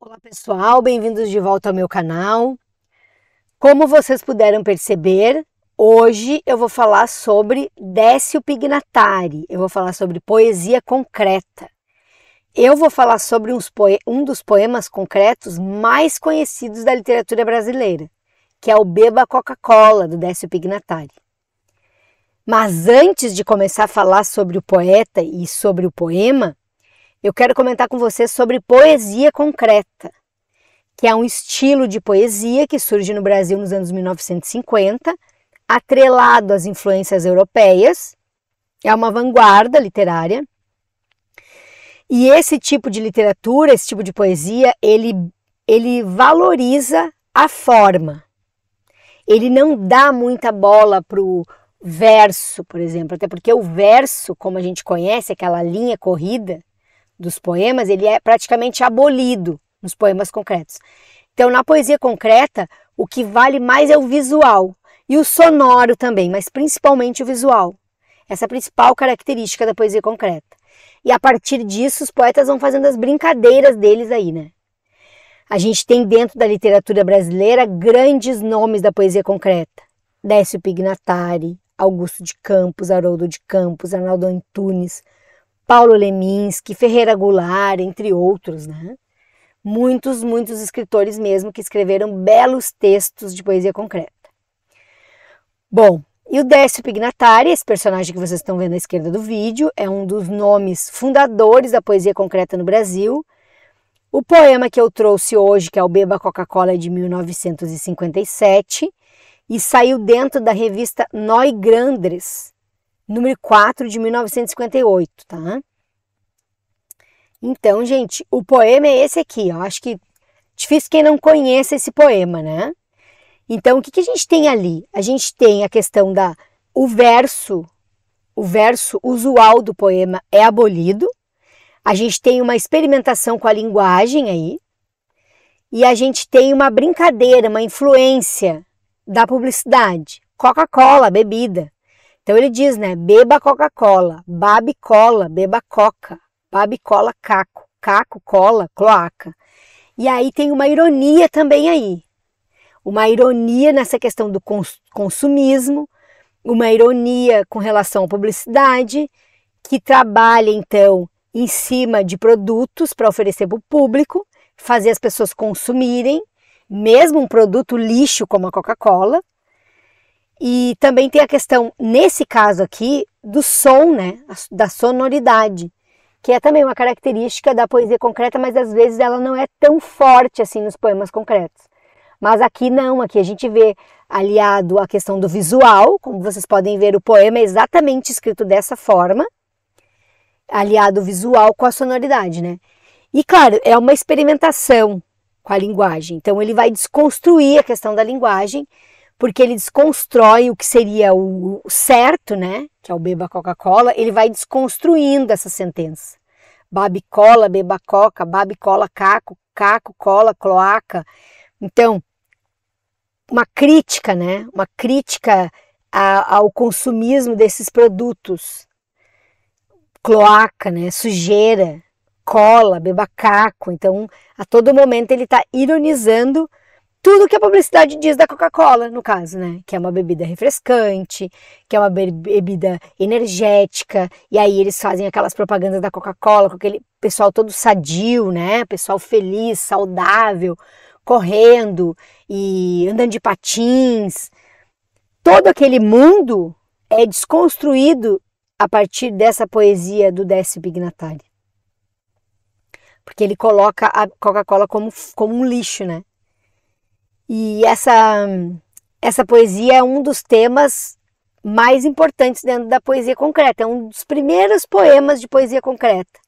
Olá pessoal, bem-vindos de volta ao meu canal. Como vocês puderam perceber, hoje eu vou falar sobre Décio Pignatari, eu vou falar sobre poesia concreta. Eu vou falar sobre um dos poemas concretos mais conhecidos da literatura brasileira, que é o Beba Coca-Cola, do Décio Pignatari. Mas antes de começar a falar sobre o poeta e sobre o poema, eu quero comentar com você sobre poesia concreta, que é um estilo de poesia que surge no Brasil nos anos 1950, atrelado às influências europeias, é uma vanguarda literária. E esse tipo de literatura, esse tipo de poesia, ele, ele valoriza a forma. Ele não dá muita bola para o verso, por exemplo, até porque o verso, como a gente conhece, aquela linha corrida, dos poemas, ele é praticamente abolido nos poemas concretos. Então, na poesia concreta, o que vale mais é o visual e o sonoro também, mas principalmente o visual. Essa é a principal característica da poesia concreta. E a partir disso, os poetas vão fazendo as brincadeiras deles aí, né? A gente tem dentro da literatura brasileira grandes nomes da poesia concreta. Décio Pignatari, Augusto de Campos, Haroldo de Campos, Arnaldo Antunes, Paulo Leminski, Ferreira Goulart, entre outros, né? Muitos, muitos escritores mesmo que escreveram belos textos de poesia concreta. Bom, e o Décio Pignatari, esse personagem que vocês estão vendo à esquerda do vídeo, é um dos nomes fundadores da poesia concreta no Brasil. O poema que eu trouxe hoje, que é o Beba Coca-Cola é de 1957, e saiu dentro da revista Noi Grandres, número 4 de 1958, tá? Então, gente, o poema é esse aqui, ó. Acho que difícil quem não conheça esse poema, né? Então, o que, que a gente tem ali? A gente tem a questão da o verso, o verso usual do poema é abolido. A gente tem uma experimentação com a linguagem aí. E a gente tem uma brincadeira, uma influência da publicidade. Coca-Cola, bebida. Então ele diz, né? Beba Coca-Cola, babe cola, beba coca, babe cola caco, caco cola, cloaca. E aí tem uma ironia também aí. Uma ironia nessa questão do cons consumismo, uma ironia com relação à publicidade, que trabalha então em cima de produtos para oferecer para o público, fazer as pessoas consumirem, mesmo um produto lixo como a Coca-Cola, e também tem a questão, nesse caso aqui, do som, né? Da sonoridade, que é também uma característica da poesia concreta, mas às vezes ela não é tão forte assim nos poemas concretos. Mas aqui não, aqui a gente vê aliado a questão do visual, como vocês podem ver, o poema é exatamente escrito dessa forma, aliado o visual com a sonoridade, né? E claro, é uma experimentação com a linguagem. Então ele vai desconstruir a questão da linguagem porque ele desconstrói o que seria o certo, né? Que é o beba Coca-Cola, ele vai desconstruindo essa sentença. Babe cola, beba coca, babe cola, caco, caco, cola, cloaca. Então, uma crítica, né? Uma crítica a, ao consumismo desses produtos. Cloaca, né? Sujeira, cola, beba caco. Então, a todo momento ele está ironizando tudo que a publicidade diz da Coca-Cola, no caso, né? Que é uma bebida refrescante, que é uma bebida energética, e aí eles fazem aquelas propagandas da Coca-Cola com aquele pessoal todo sadio, né? Pessoal feliz, saudável, correndo e andando de patins. Todo aquele mundo é desconstruído a partir dessa poesia do Décio Pignatari. Porque ele coloca a Coca-Cola como, como um lixo, né? E essa, essa poesia é um dos temas mais importantes dentro da poesia concreta, é um dos primeiros poemas de poesia concreta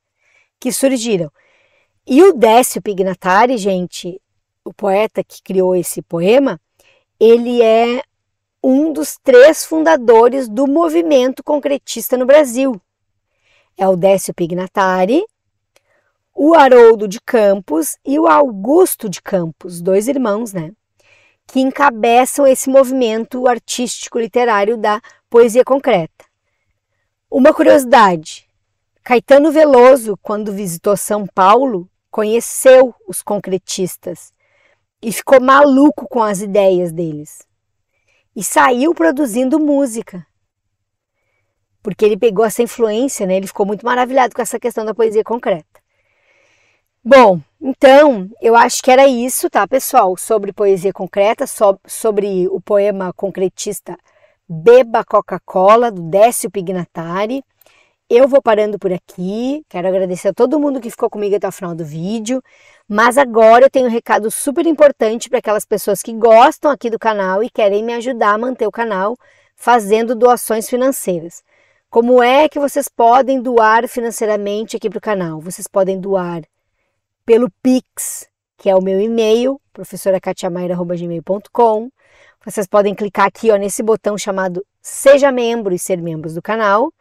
que surgiram. E o Décio Pignatari, gente, o poeta que criou esse poema, ele é um dos três fundadores do movimento concretista no Brasil. É o Décio Pignatari, o Haroldo de Campos e o Augusto de Campos, dois irmãos, né? que encabeçam esse movimento artístico literário da poesia concreta. Uma curiosidade: Caetano Veloso, quando visitou São Paulo, conheceu os concretistas e ficou maluco com as ideias deles. E saiu produzindo música. Porque ele pegou essa influência, né? Ele ficou muito maravilhado com essa questão da poesia concreta. Bom, então eu acho que era isso, tá, pessoal? Sobre poesia concreta, so sobre o poema concretista Beba Coca-Cola, do Décio Pignatari. Eu vou parando por aqui. Quero agradecer a todo mundo que ficou comigo até o final do vídeo. Mas agora eu tenho um recado super importante para aquelas pessoas que gostam aqui do canal e querem me ajudar a manter o canal fazendo doações financeiras. Como é que vocês podem doar financeiramente aqui para o canal? Vocês podem doar pelo Pix, que é o meu e-mail, professoracatiamaira.gmail.com. Vocês podem clicar aqui ó, nesse botão chamado Seja Membro e ser membros do canal.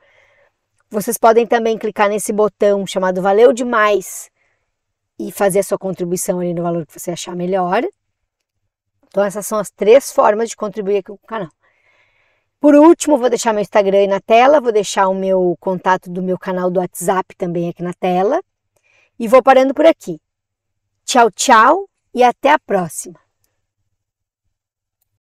Vocês podem também clicar nesse botão chamado Valeu Demais e fazer a sua contribuição ali no valor que você achar melhor. Então, essas são as três formas de contribuir aqui com o canal. Por último, vou deixar meu Instagram aí na tela, vou deixar o meu contato do meu canal do WhatsApp também aqui na tela. E vou parando por aqui. Tchau, tchau e até a próxima!